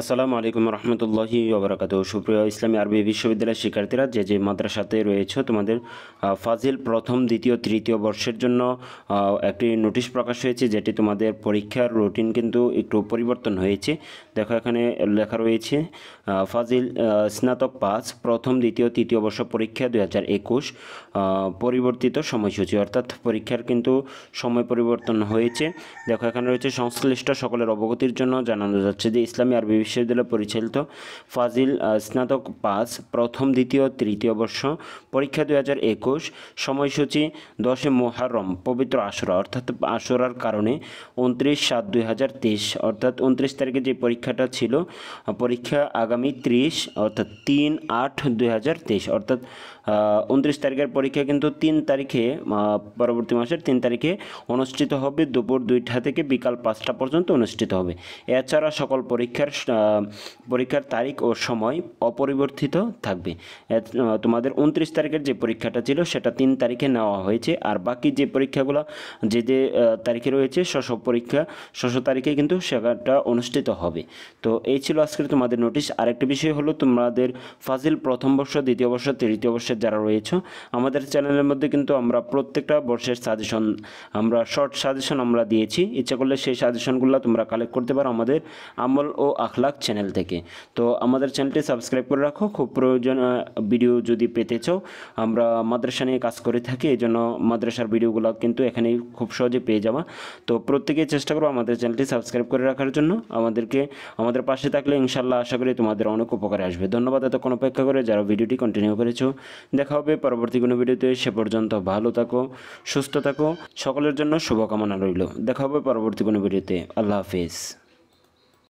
আসসালামু আলাইকুম রহমতুল্লাহি ওবরাকাত সুপ্রিয় ইসলামী আরবি বিশ্ববিদ্যালয়ের শিক্ষার্থীরা যে যে মাদ্রাসাতে রয়েছে তোমাদের ফাজিল প্রথম দ্বিতীয় তৃতীয় বর্ষের জন্য একটি নোটিশ প্রকাশ হয়েছে যেটি তোমাদের পরীক্ষার রুটিন কিন্তু একটু পরিবর্তন হয়েছে দেখো এখানে লেখা রয়েছে ফাজিল স্নাতক পাস প্রথম দ্বিতীয় তৃতীয় বর্ষ পরীক্ষা দুই হাজার একুশ পরিবর্তিত সময়সূচি অর্থাৎ পরীক্ষার কিন্তু সময় পরিবর্তন হয়েছে দেখো এখানে রয়েছে সংশ্লিষ্ট সকলের অবগতির জন্য জানানো যাচ্ছে যে ইসলামী আরবি বিশ্ববিদ্যালয় পরিচালিত ফাজিল স্নাতক পাস প্রথম দ্বিতীয় তৃতীয় বর্ষ পরীক্ষা দুই হাজার একুশ সময়সূচি দশে মোহারম পবিত্র আশুরা অর্থাৎ আশুরার কারণে উনত্রিশ সাত দুই হাজার তেইশ অর্থাৎ উনত্রিশ তারিখে যে পরীক্ষাটা ছিল পরীক্ষা আগামী ত্রিশ অর্থাৎ তিন আট দুই হাজার তেইশ অর্থাৎ উনত্রিশ তারিখের পরীক্ষা কিন্তু তিন তারিখে পরবর্তী মাসের তিন তারিখে অনুষ্ঠিত হবে দুপুর দুইটা থেকে বিকাল পাঁচটা পর্যন্ত অনুষ্ঠিত হবে এছাড়া সকল পরীক্ষার পরীক্ষার তারিখ ও সময় অপরিবর্তিত থাকবে তোমাদের উনত্রিশ তারিখের যে পরীক্ষাটা ছিল সেটা তিন তারিখে নেওয়া হয়েছে আর বাকি যে পরীক্ষাগুলো যে যে তারিখে রয়েছে সব পরীক্ষা শশ তারিখে কিন্তু সেটা অনুষ্ঠিত হবে তো এই ছিল আজকের তোমাদের নোটিশ আরেকটি বিষয় হলো তোমাদের ফাজিল প্রথম বর্ষ দ্বিতীয় বর্ষ তৃতীয় বর্ষের যারা রয়েছে আমাদের চ্যানেলের মধ্যে কিন্তু আমরা প্রত্যেকটা বর্ষের সাজেশন আমরা শর্ট সাজেশন আমরা দিয়েছি ইচ্ছা করলে সেই সাজেশনগুলো তোমরা কালেক্ট করতে পারো আমাদের আমল ও আখ আখলাক চ্যানেল থেকে তো আমাদের চ্যানেলটি সাবস্ক্রাইব করে রাখো খুব প্রয়োজন ভিডিও যদি পেতে চাও আমরা মাদ্রাসা নিয়ে কাজ করে থাকি এই জন্য মাদ্রাসার ভিডিওগুলো কিন্তু এখানেই খুব সহজে পেয়ে যাওয়া তো প্রত্যেকে চেষ্টা করো আমাদের চ্যানেলটি সাবস্ক্রাইব করে রাখার জন্য আমাদেরকে আমাদের পাশে থাকলে ইনশাল্লাহ আশা করি তোমাদের অনেক উপকারে আসবে ধন্যবাদ এতক্ষণ অপেক্ষা করে যারা ভিডিওটি কন্টিনিউ করেছো দেখা হবে পরবর্তী কোনো ভিডিওতে সে পর্যন্ত ভালো থাকো সুস্থ থাকো সকলের জন্য শুভকামনা রইল দেখা হবে পরবর্তী কোনো ভিডিওতে আল্লাহ হাফিজ